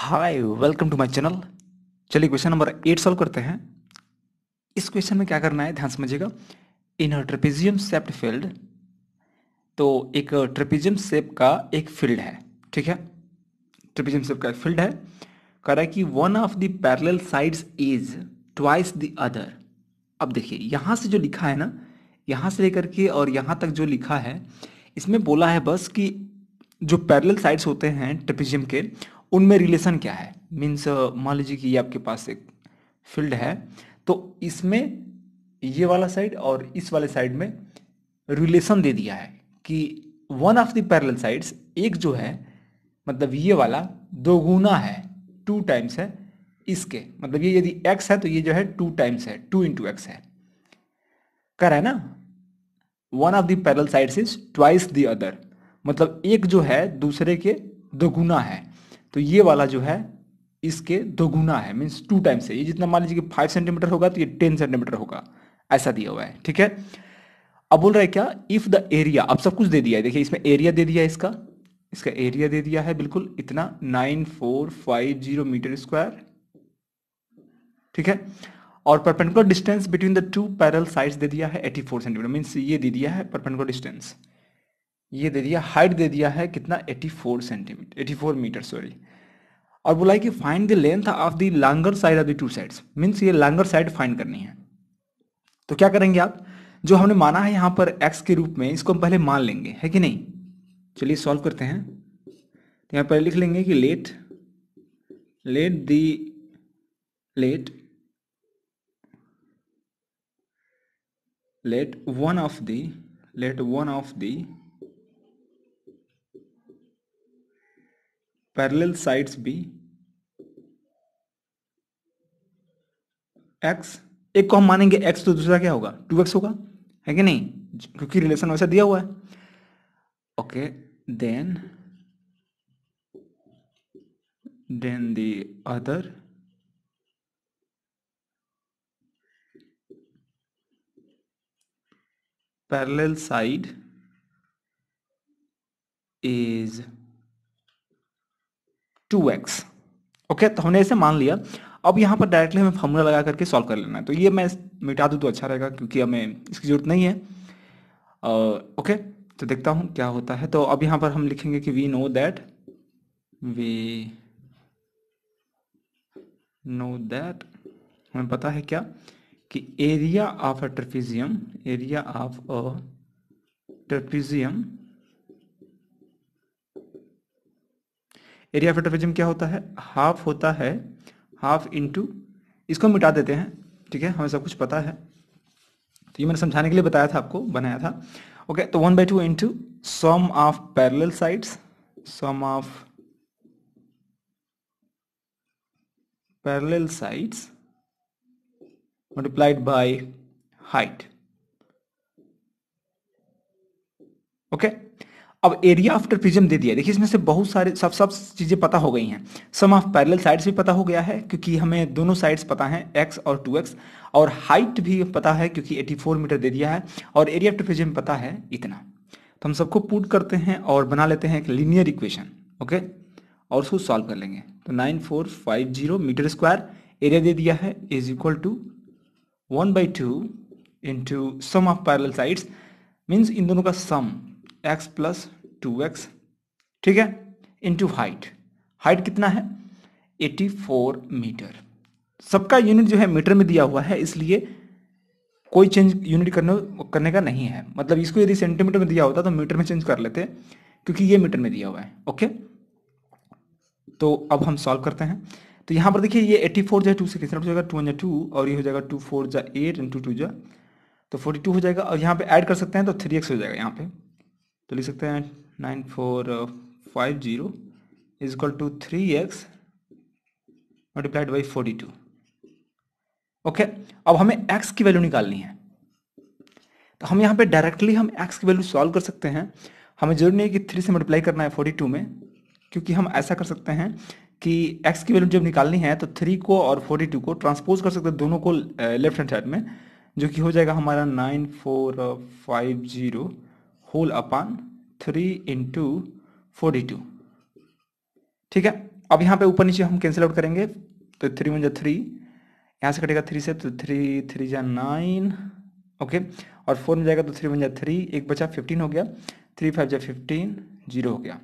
Hi welcome to my channel चलिए question number eight solve करते हैं इस क्वेश्चन में क्या करना है ध्यान समझिएगा इन अ ट्रेपेजियम सेप्ट फील्ड तो एक ट्रेपेजियम सेप का एक फील्ड है ठीक है ट्रेपेजियम सेप का एक फील्ड है कह रहा है कि one of the parallel sides is twice the other अब देखिए यहाँ से जो लिखा है ना यहाँ से लेकर के और यहाँ तक जो लिखा है इसमें बोला है बस कि जो पैरेलल साइड्स होते हैं ट्रेपेजियम के उनमें रिलेशन क्या है मीन्स uh, मान लीजिए कि ये आपके पास एक फील्ड है तो इसमें ये वाला साइड और इस वाले साइड में रिलेशन दे दिया है कि one of the parallel sides एक जो है मतलब ये वाला दोगुना है टू टाइम्स है इसके मतलब ये यदि एक्स है तो ये जो है टू टाइम्स है टू इंटू एक्स है कह रहा है ना one of the parallel sides is twice the other मतलब एक जो है दूसरे के दोगुना है तो ये वाला जो है इसके दोगुना है मीन्स टू टाइम्स है ये जितना मान लीजिए कि फाइव सेंटीमीटर होगा तो ये टेन सेंटीमीटर होगा ऐसा दिया हुआ है ठीक है अब बोल रहा है क्या इफ द एरिया अब सब कुछ दे दिया है देखिए इसमें एरिया दे दिया है इसका इसका एरिया दे दिया है बिल्कुल इतना nine four five zero metre square ठीक है और perpendicular distance between the two parallel sides दे दिया है एटी फोर सेंटीमीटर मीन्स ये दे दिया है परपेंडिकुलर डिस्टेंस ये दे दिया हाइट दे दिया है कितना 84 सेंटीमीटर 84 मीटर सॉरी और बोला है कि find the length of the longer side of the two sides means ये लॉन्गर साइड फाइंड करनी है तो क्या करेंगे आप जो हमने माना है यहाँ पर एक्स के रूप में इसको हम पहले मान लेंगे है कि नहीं चलिए सॉल्व करते हैं तो यहाँ पर लिख लेंगे कि let let the let let one of the let one of the parallel sides be x एक को हम मानेंगे एक्स तो दूसरा क्या होगा टू एक्स होगा है कि नहीं क्योंकि रिलेशन वैसा दिया हुआ है okay then then the other parallel side is two x okay तो हमने ऐसे मान लिया अब यहाँ पर डायरेक्टली हमें फॉर्मूला लगा करके सॉल्व कर लेना है तो ये मैं मिटा दूँ तो अच्छा रहेगा क्योंकि हमें इसकी ज़रूरत नहीं है ओके तो देखता हूँ क्या होता है तो अब यहाँ पर हम लिखेंगे कि we know that we know that हमें पता है क्या कि area of a trapezium area of a trapezium area of a trapezium क्या होता है हाफ होता है हाफ इंटू इसको हम मिटा देते हैं ठीक है हमें सब कुछ पता है तो ये मैंने समझाने के लिए बताया था आपको बनाया था ओके तो one by two into sum of parallel sides sum of parallel sides multiplied height okay okay अब एरिया ऑफ़ प्रिज्म दे दिया देखिए इसमें से बहुत सारे सब सब चीज़ें पता हो गई हैं सम ऑफ पैरेलल साइड्स भी पता हो गया है क्योंकि हमें दोनों साइड्स पता हैं एक्स और टू एक्स और हाइट भी पता है क्योंकि 84 मीटर दे दिया है और एरिया ऑफ प्रिज्म पता है इतना तो हम सबको पुट करते हैं और बना लेते हैं एक लीनियर इक्वेशन ओके और उसको सॉल्व कर लेंगे तो nine four five zero metre square area दे दिया है is equal to one by two two sum of parallel sides means इन दोनों का sum x plus two x ठीक है इनटू हाइट हाइट कितना है 84 मीटर सबका यूनिट जो है मीटर में दिया हुआ है इसलिए कोई चेंज यूनिट करने करने का नहीं है मतलब इसको यदि सेंटीमीटर में दिया होता तो मीटर में चेंज कर लेते क्योंकि ये मीटर में दिया हुआ है ओके तो अब हम सॉल्व करते हैं तो यहाँ पर देखिए ये 84 जो है टू से कैसे हो जाएगा टू जो टू और ये हो जाएगा टू फोर जो एट इंटू टू जो तो 42 हो जाएगा और यहाँ पे ऐड कर सकते हैं तो 3x हो जाएगा यहाँ पे तो लिख सकते हैं nine four five zero is equal to three x multiplied by forty two okay अब हमें एक्स की वैल्यू निकालनी है तो हम यहाँ पे डायरेक्टली हम एक्स की वैल्यू सॉल्व कर सकते हैं हमें जरूरी नहीं है कि थ्री से मल्टीप्लाई करना है फोर्टी टू में क्योंकि हम ऐसा कर सकते हैं कि एक्स की वैल्यू जब निकालनी है तो थ्री को और फोर्टी टू को ट्रांसपोज कर सकते हैं दोनों को लेफ्ट हैंड साइड में जो कि हो जाएगा हमारा nine four five zero whole अपन थ्री इंटू फोर्टी टू ठीक है अब यहाँ पे ऊपर नीचे हम कैंसिल आउट करेंगे तो थ्री वन जो थ्री यहाँ से कटेगा थ्री से तो थ्री थ्री जा नाइन ओके और फोर में जाएगा तो थ्री वन जा थ्री एक बचा फिफ्टीन हो गया थ्री फाइव जा फिफ्टीन जीरो हो गया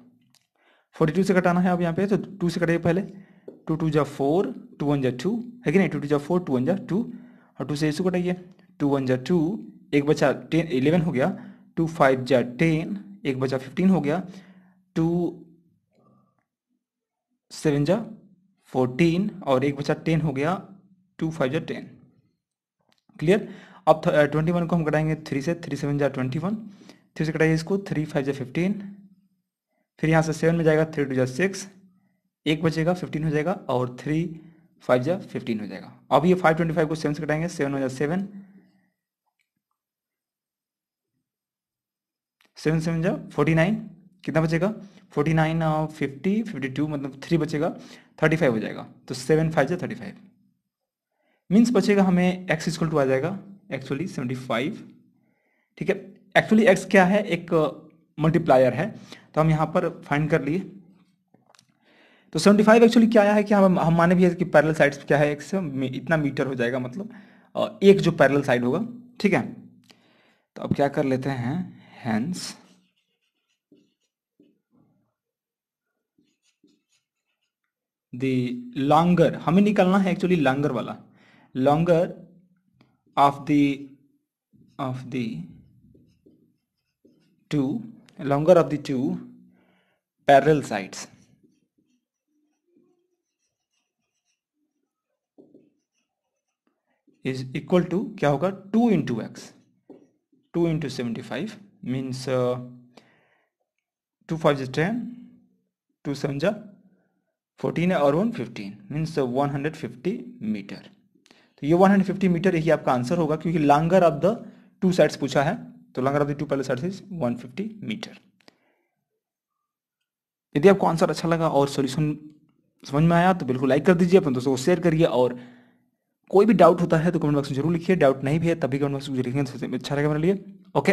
फोर्टी टू से कटाना है अब यहाँ पे तो टू से कटेगा पहले टू टू जा फोर टू वन जा टू है कि नहीं टू टू जा फोर टू वन जा टू और टू से इसको कटाइए टू वन जा टू एक बचा टेन इलेवन हो गया टू फाइव जा टेन एक बचा फिफ्टीन हो गया टू सेवन जा फोर्टीन और एक बचा टेन हो गया टू फाइव जा टेन क्लियर अब ट्वेंटी वन को हम कटाएंगे थ्री से थ्री सेवन जा ट्वेंटी वन थ्री से कटाइए इसको थ्री फाइव जा फिफ्टीन फिर यहाँ से सेवन में जाएगा थ्री टू जा सिक्स एक बचेगा फिफ्टीन हो जाएगा और थ्री फाइव जा फिफ्टीन हो जाएगा अब ये फाइव ट्वेंटी फाइव को सेवन से कटाएंगे सेवन हो जा सेवन सेवन सेवन जा फोर्टी नाइन कितना बचेगा forty nine fifty fifty two मतलब थ्री बचेगा थर्टी फाइव हो जाएगा तो सेवन फाइव जा थर्टी फाइव मीन्स बचेगा हमें एक्स इक्वल टू आ जाएगा एक्चुअली सेवेंटी फाइव ठीक है एक्चुअली एक्स क्या है एक मल्टीप्लायर है तो हम यहाँ पर फाइंड कर लिए तो सेवेंटी फाइव एक्चुअली क्या आया है कि हम हम माने भी है कि पैरल साइड्स क्या है एक्स इतना मीटर हो जाएगा मतलब एक जो पैरल साइड होगा ठीक है तो अब क्या कर लेते हैं hands. the longer हमें निकालना है एक्चुअली longer वाला longer of the of the two longer of the two parallel sides is equal to क्या होगा two into x two into seventy five means uh, 2 5 is 10 2 7 14 और one fifteen means one hundred fifty metre तो ये 150 मीटर यही आपका answer होगा क्योंकि longer of the two sides पूछा है तो लांगर ऑफ द टू पहले साइड्स इज 150 मीटर यदि आपको आंसर अच्छा लगा और सॉल्यूशन समझ में आया तो बिल्कुल लाइक कर दीजिए अपने दोस्तों को शेयर करिए और कोई भी डाउट होता है तो कमेंट बॉक्स में जरूर लिखिए डाउट नहीं भी है तभी कमेंट बॉक्स में लिखेंगे तो अच्छा लगे मेरे लिए ओके